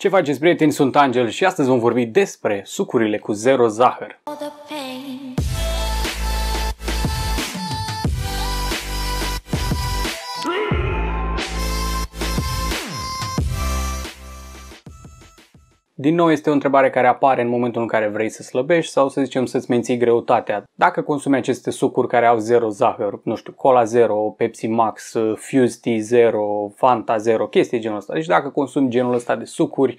Ce faceți prieteni, sunt Angel și astăzi vom vorbi despre sucurile cu zero zahăr. Oh, Din nou este o întrebare care apare în momentul în care vrei să slăbești sau să zicem să-ți menții greutatea. Dacă consumi aceste sucuri care au zero zahăr, nu știu, Cola zero, Pepsi Max, Fuse Tea Zero, Fanta Zero, chestii genul ăsta. Deci dacă consumi genul ăsta de sucuri,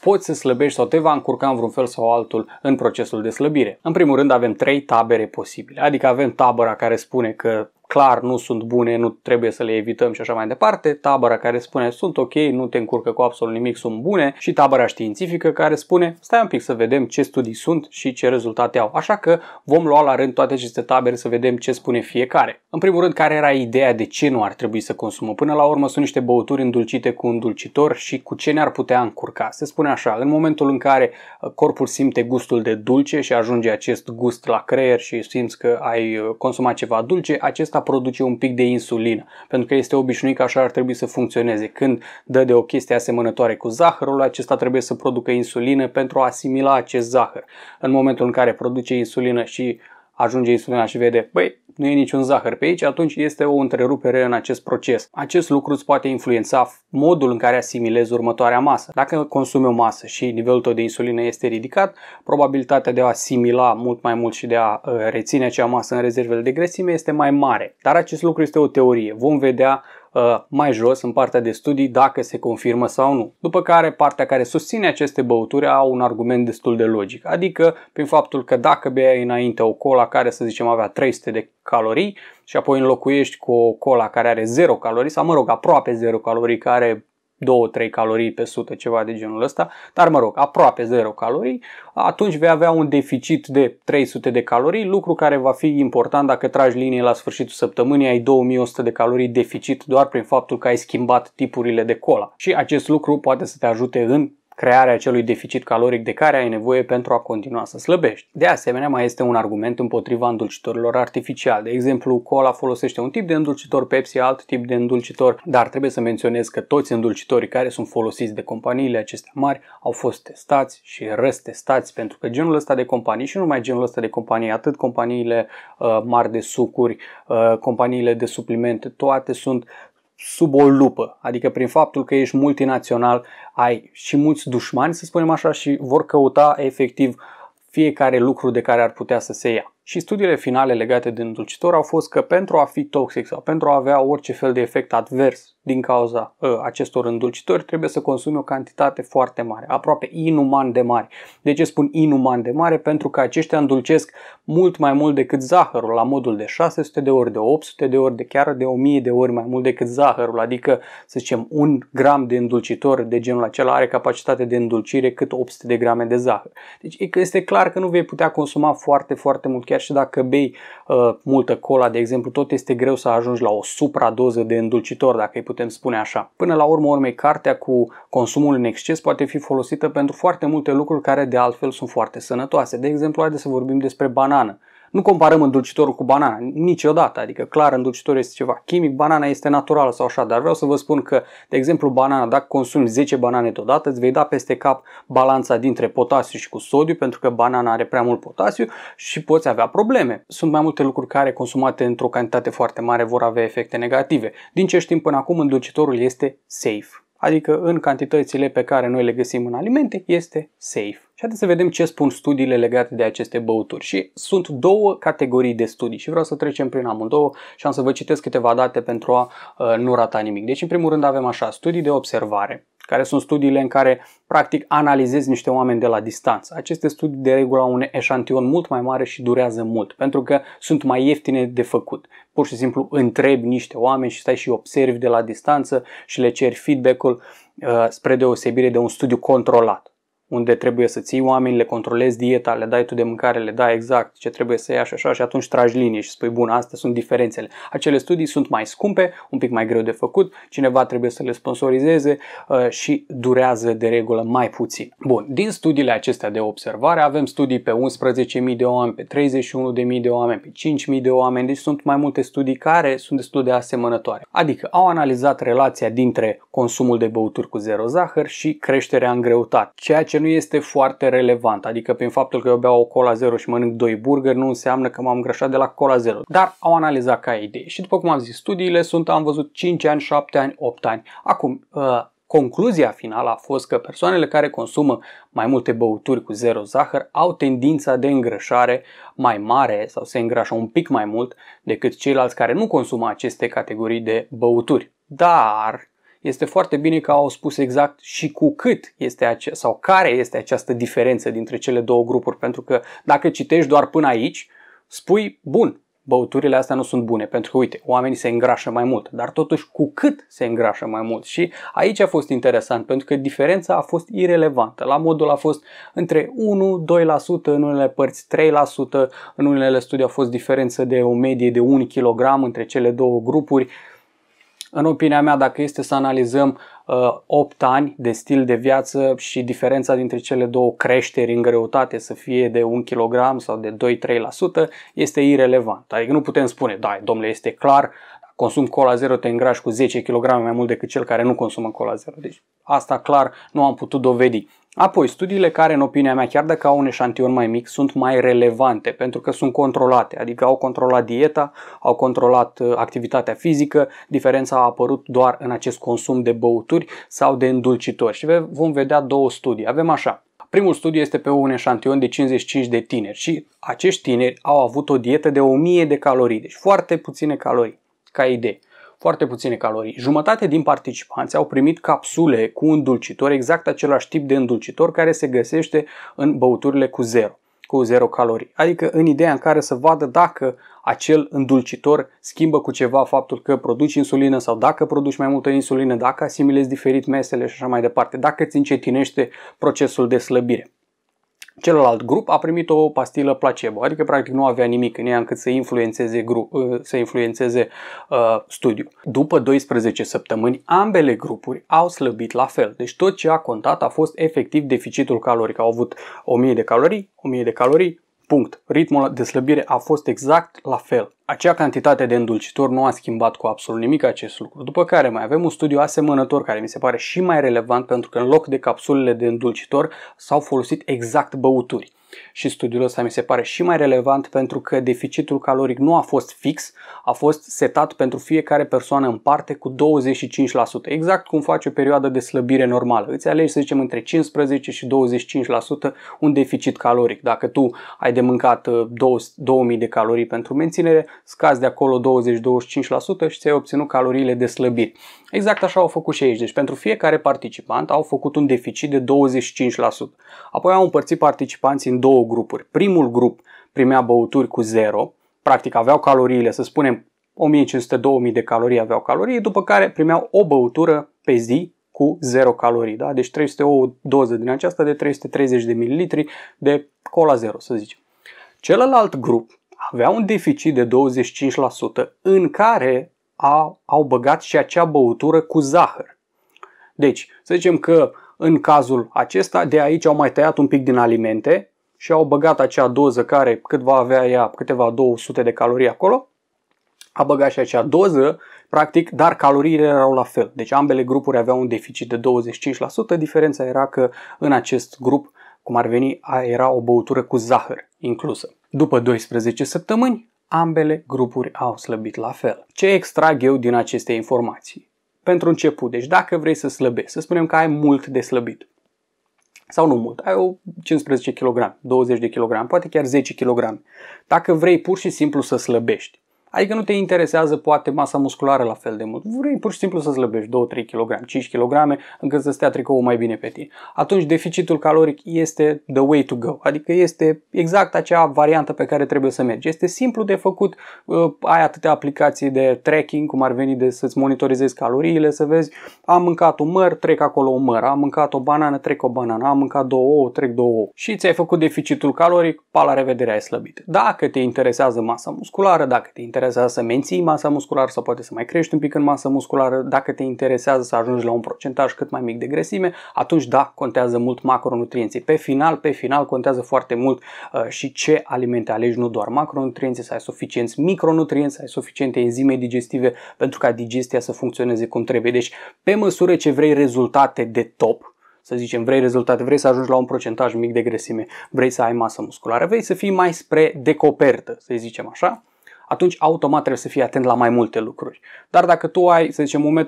poți să slăbești sau te va încurca în vreun fel sau altul în procesul de slăbire. În primul rând avem trei tabere posibile, adică avem tabăra care spune că clar nu sunt bune, nu trebuie să le evităm și așa mai departe, tabăra care spune sunt ok, nu te încurcă cu absolut nimic, sunt bune și tabăra științifică care spune stai un pic să vedem ce studii sunt și ce rezultate au. Așa că vom lua la rând toate aceste tabere să vedem ce spune fiecare. În primul rând, care era ideea de ce nu ar trebui să consumăm? Până la urmă sunt niște băuturi îndulcite cu îndulcitor și cu ce ne-ar putea încurca. Se spune așa, în momentul în care uh, corpul simte gustul de dulce și ajunge acest gust la creier și simți că ai uh, consumat ceva dulce, acesta produce un pic de insulină, pentru că este obișnuit că așa ar trebui să funcționeze. Când dă de o chestie asemănătoare cu zahărul, acesta trebuie să producă insulină pentru a asimila acest zahăr. În momentul în care produce insulină și ajunge insulina și vede, băi, nu e niciun zahăr pe aici, atunci este o întrerupere în acest proces. Acest lucru îți poate influența modul în care asimilezi următoarea masă. Dacă consumi o masă și nivelul tău de insulină este ridicat, probabilitatea de a asimila mult mai mult și de a uh, reține acea masă în rezervele de grăsime este mai mare. Dar acest lucru este o teorie. Vom vedea Uh, mai jos în partea de studii dacă se confirmă sau nu. După care partea care susține aceste băuturi au un argument destul de logic, adică prin faptul că dacă beai înainte o cola care să zicem avea 300 de calorii și apoi înlocuiești cu o cola care are 0 calorii sau mă rog aproape 0 calorii care 2-3 calorii pe 100, ceva de genul ăsta, dar mă rog, aproape 0 calorii, atunci vei avea un deficit de 300 de calorii, lucru care va fi important dacă tragi linie la sfârșitul săptămânii, ai 2100 de calorii deficit doar prin faptul că ai schimbat tipurile de cola. Și acest lucru poate să te ajute în crearea acelui deficit caloric de care ai nevoie pentru a continua să slăbești. De asemenea, mai este un argument împotriva îndulcitorilor artificiali. De exemplu, cola folosește un tip de îndulcitor, Pepsi alt tip de îndulcitor, dar trebuie să menționez că toți îndulcitorii care sunt folosiți de companiile acestea mari au fost testați și răstestați pentru că genul ăsta de companii și nu numai genul ăsta de companii, atât companiile uh, mari de sucuri, uh, companiile de suplimente, toate sunt sub o lupă, adică prin faptul că ești multinațional, ai și mulți dușmani, să spunem așa, și vor căuta efectiv fiecare lucru de care ar putea să se ia. Și studiile finale legate de îndulcitor au fost că pentru a fi toxic sau pentru a avea orice fel de efect advers din cauza uh, acestor îndulcitori, trebuie să consumi o cantitate foarte mare, aproape inuman de mare. De ce spun inuman de mare? Pentru că aceștia îndulcesc mult mai mult decât zahărul, la modul de 600 de ori, de 800 de ori, de chiar de 1000 de ori mai mult decât zahărul, adică să zicem un gram de îndulcitor de genul acela are capacitate de îndulcire cât 800 de grame de zahăr. Deci este clar că nu vei putea consuma foarte, foarte mult, chiar și dacă bei uh, multă cola, de exemplu, tot este greu să ajungi la o supra doză de îndulcitor, dacă îi putem spune așa. Până la urmă urmei, cartea cu consumul în exces poate fi folosită pentru foarte multe lucruri care de altfel sunt foarte sănătoase. De exemplu, haideți să vorbim despre banană. Nu comparăm îndulcitorul cu banana, niciodată, adică clar îndulcitorul este ceva chimic, banana este naturală sau așa, dar vreau să vă spun că, de exemplu, banana, dacă consumi 10 banane deodată, îți vei da peste cap balanța dintre potasiu și cu sodiu, pentru că banana are prea mult potasiu și poți avea probleme. Sunt mai multe lucruri care, consumate într-o cantitate foarte mare, vor avea efecte negative. Din ce știm până acum, îndulcitorul este safe. Adică în cantitățile pe care noi le găsim în alimente, este safe haideți să vedem ce spun studiile legate de aceste băuturi. Și sunt două categorii de studii și vreau să trecem prin amândouă și am să vă citesc câteva date pentru a uh, nu rata nimic. Deci, în primul rând, avem așa, studii de observare care sunt studiile în care practic analizezi niște oameni de la distanță. Aceste studii de regulă au un eșantion mult mai mare și durează mult, pentru că sunt mai ieftine de făcut. Pur și simplu întrebi niște oameni și stai și observi de la distanță și le ceri feedback-ul uh, spre deosebire de un studiu controlat unde trebuie să ții oamenii, le controlezi dieta, le dai tu de mâncare, le dai exact ce trebuie să ia și așa și atunci tragi linie și spui bun, astea sunt diferențele. Acele studii sunt mai scumpe, un pic mai greu de făcut, cineva trebuie să le sponsorizeze uh, și durează de regulă mai puțin. Bun, din studiile acestea de observare avem studii pe 11.000 de oameni, pe 31.000 de oameni, pe 5.000 de oameni, deci sunt mai multe studii care sunt destul de asemănătoare. Adică au analizat relația dintre consumul de băuturi cu zero zahăr și creșterea în greutate, ceea ce nu este foarte relevant, adică prin faptul că eu beau o cola zero și mănânc doi burgeri nu înseamnă că m-am îngrășat de la cola zero, dar au analizat ca idee și după cum am zis, studiile sunt, am văzut 5 ani, 7 ani, 8 ani. Acum, uh, Concluzia finală a fost că persoanele care consumă mai multe băuturi cu zero zahăr au tendința de îngrășare mai mare sau se îngrașă un pic mai mult decât ceilalți care nu consumă aceste categorii de băuturi. Dar este foarte bine că au spus exact și cu cât este ace- sau care este această diferență dintre cele două grupuri, pentru că dacă citești doar până aici, spui, bun, băuturile astea nu sunt bune, pentru că, uite, oamenii se îngrașă mai mult, dar totuși cu cât se îngrașă mai mult. Și aici a fost interesant, pentru că diferența a fost irelevantă. La modul a fost între 1-2%, în unele părți 3%, în unele studii a fost diferență de o medie de 1 kg între cele două grupuri în opinia mea, dacă este să analizăm uh, 8 ani de stil de viață și diferența dintre cele două creșteri în greutate să fie de 1 kg sau de 2-3%, este irelevant. Adică nu putem spune, da, domnule, este clar, consum cola zero, te îngrași cu 10 kg mai mult decât cel care nu consumă cola zero. Deci asta clar nu am putut dovedi. Apoi, studiile care, în opinia mea, chiar dacă au un eșantion mai mic, sunt mai relevante pentru că sunt controlate, adică au controlat dieta, au controlat uh, activitatea fizică, diferența a apărut doar în acest consum de băuturi sau de îndulcitori. Și vom vedea două studii. Avem așa, Primul studiu este pe un eșantion de 55 de tineri și acești tineri au avut o dietă de 1000 de calorii, deci foarte puține calorii, ca idee foarte puține calorii. Jumătate din participanți au primit capsule cu îndulcitor, exact același tip de îndulcitor care se găsește în băuturile cu zero cu 0 calorii. Adică în ideea în care să vadă dacă acel îndulcitor schimbă cu ceva faptul că produci insulină sau dacă produci mai multă insulină, dacă asimilezi diferit mesele și așa mai departe, dacă îți încetinește procesul de slăbire. Celălalt grup a primit o pastilă placebo, adică practic nu avea nimic în ea încât să influențeze, grup, ă, să influențeze uh, studiul. După 12 săptămâni, ambele grupuri au slăbit la fel. Deci tot ce a contat a fost efectiv deficitul caloric. Au avut 1000 de calorii, 1000 de calorii, punct. Ritmul de slăbire a fost exact la fel. Acea cantitate de îndulcitor nu a schimbat cu absolut nimic acest lucru. După care mai avem un studiu asemănător care mi se pare și mai relevant pentru că în loc de capsulele de îndulcitor s-au folosit exact băuturi. Și studiul ăsta mi se pare și mai relevant pentru că deficitul caloric nu a fost fix, a fost setat pentru fiecare persoană în parte cu 25%, exact cum face o perioadă de slăbire normală. Îți alegi, să zicem, între 15 și 25% un deficit caloric. Dacă tu ai de mâncat 2000 uh, de calorii pentru menținere, scazi de acolo 20-25% și ți-ai obținut caloriile de slăbit. Exact așa au făcut și aici. Deci pentru fiecare participant au făcut un deficit de 25%. Apoi au împărțit participanții în două grupuri. Primul grup primea băuturi cu zero, practic aveau caloriile, să spunem, 1500-2000 de calorii aveau calorii, după care primeau o băutură pe zi cu 0 calorii. Da? Deci 300 o doză din aceasta de 330 de mililitri de cola 0, să zicem. Celălalt grup avea un deficit de 25% în care a, au băgat și acea băutură cu zahăr. Deci, să zicem că în cazul acesta, de aici au mai tăiat un pic din alimente și au băgat acea doză care cât va avea ea câteva 200 de calorii acolo, a băgat și acea doză, practic, dar caloriile erau la fel. Deci ambele grupuri aveau un deficit de 25%, diferența era că în acest grup cum ar veni era o băutură cu zahăr inclusă. După 12 săptămâni, ambele grupuri au slăbit la fel. Ce extrag eu din aceste informații? Pentru început, deci dacă vrei să slăbești, să spunem că ai mult de slăbit, sau nu mult, ai o 15 kg, 20 de kg, poate chiar 10 kg. Dacă vrei pur și simplu să slăbești, Adică nu te interesează poate masa musculară la fel de mult. Vrei pur și simplu să slăbești 2-3 kg, 5 kg, încât să stea tricoul mai bine pe tine. Atunci deficitul caloric este the way to go. Adică este exact acea variantă pe care trebuie să mergi. Este simplu de făcut, uh, ai atâtea aplicații de tracking, cum ar veni de să-ți monitorizezi caloriile, să vezi am mâncat un măr, trec acolo un măr, am mâncat o banană, trec o banană, am mâncat două ouă, trec două ouă. Și ți-ai făcut deficitul caloric, pa la revedere, ai slăbit. Dacă te interesează masa musculară, dacă te interesează interesează să menții masa musculară sau poate să mai crești un pic în masă musculară, dacă te interesează să ajungi la un procentaj cât mai mic de grăsime, atunci da, contează mult macronutrienții. Pe final, pe final contează foarte mult uh, și ce alimente alegi, nu doar macronutrienții, să ai suficienți micronutrienți, să ai suficiente enzime digestive pentru ca digestia să funcționeze cum trebuie. Deci, pe măsură ce vrei rezultate de top, să zicem, vrei rezultate, vrei să ajungi la un procentaj mic de grăsime, vrei să ai masă musculară, vrei să fii mai spre decopertă, să zicem așa, atunci automat trebuie să fii atent la mai multe lucruri. Dar dacă tu ai, să zicem, 1,70-100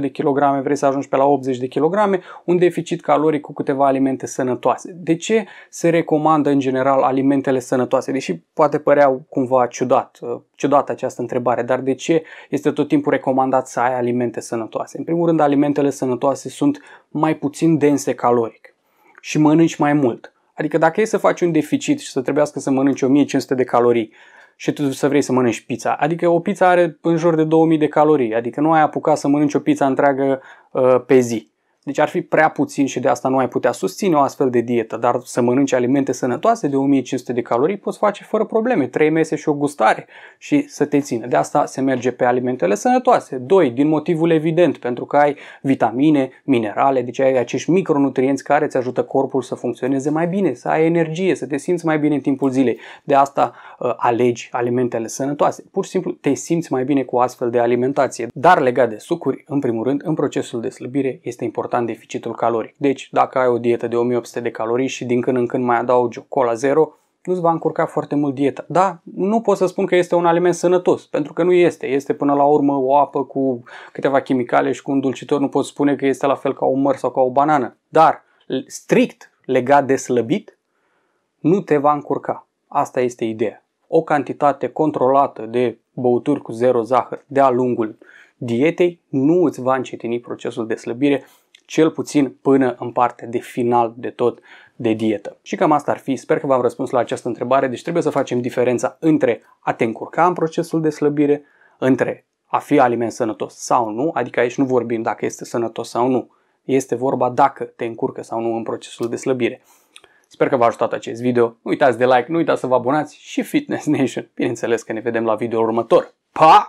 de kg, vrei să ajungi pe la 80 de kg, un deficit caloric cu câteva alimente sănătoase. De ce se recomandă în general alimentele sănătoase? Deși poate părea cumva ciudat, uh, ciudată această întrebare, dar de ce este tot timpul recomandat să ai alimente sănătoase? În primul rând, alimentele sănătoase sunt mai puțin dense caloric și mănânci mai mult. Adică dacă e să faci un deficit și să trebuiască să mănânci 1500 de calorii, și tu să vrei să mănânci pizza. Adică o pizza are în jur de 2000 de calorii, adică nu ai apucat să mănânci o pizza întreagă uh, pe zi. Deci ar fi prea puțin și de asta nu ai putea susține o astfel de dietă, dar să mănânci alimente sănătoase de 1500 de calorii poți face fără probleme, 3 mese și o gustare și să te țină. De asta se merge pe alimentele sănătoase. 2. Din motivul evident, pentru că ai vitamine, minerale, deci ai acești micronutrienți care îți ajută corpul să funcționeze mai bine, să ai energie, să te simți mai bine în timpul zilei. De asta uh, alegi alimentele sănătoase. Pur și simplu te simți mai bine cu astfel de alimentație. Dar legat de sucuri, în primul rând, în procesul de slăbire este important important deficitul caloric. Deci, dacă ai o dietă de 1800 de calorii și din când în când mai adaugi o cola zero, nu-ți va încurca foarte mult dieta. Da, nu pot să spun că este un aliment sănătos, pentru că nu este. Este până la urmă o apă cu câteva chimicale și cu un dulcitor nu pot spune că este la fel ca o măr sau ca o banană. Dar, strict legat de slăbit, nu te va încurca. Asta este ideea. O cantitate controlată de băuturi cu zero zahăr de-a lungul dietei nu îți va încetini procesul de slăbire cel puțin până în parte de final de tot de dietă. Și cam asta ar fi. Sper că v-am răspuns la această întrebare. Deci trebuie să facem diferența între a te încurca în procesul de slăbire, între a fi aliment sănătos sau nu, adică aici nu vorbim dacă este sănătos sau nu. Este vorba dacă te încurcă sau nu în procesul de slăbire. Sper că v-a ajutat acest video. Nu uitați de like, nu uitați să vă abonați și Fitness Nation. Bineînțeles că ne vedem la video următor. Pa!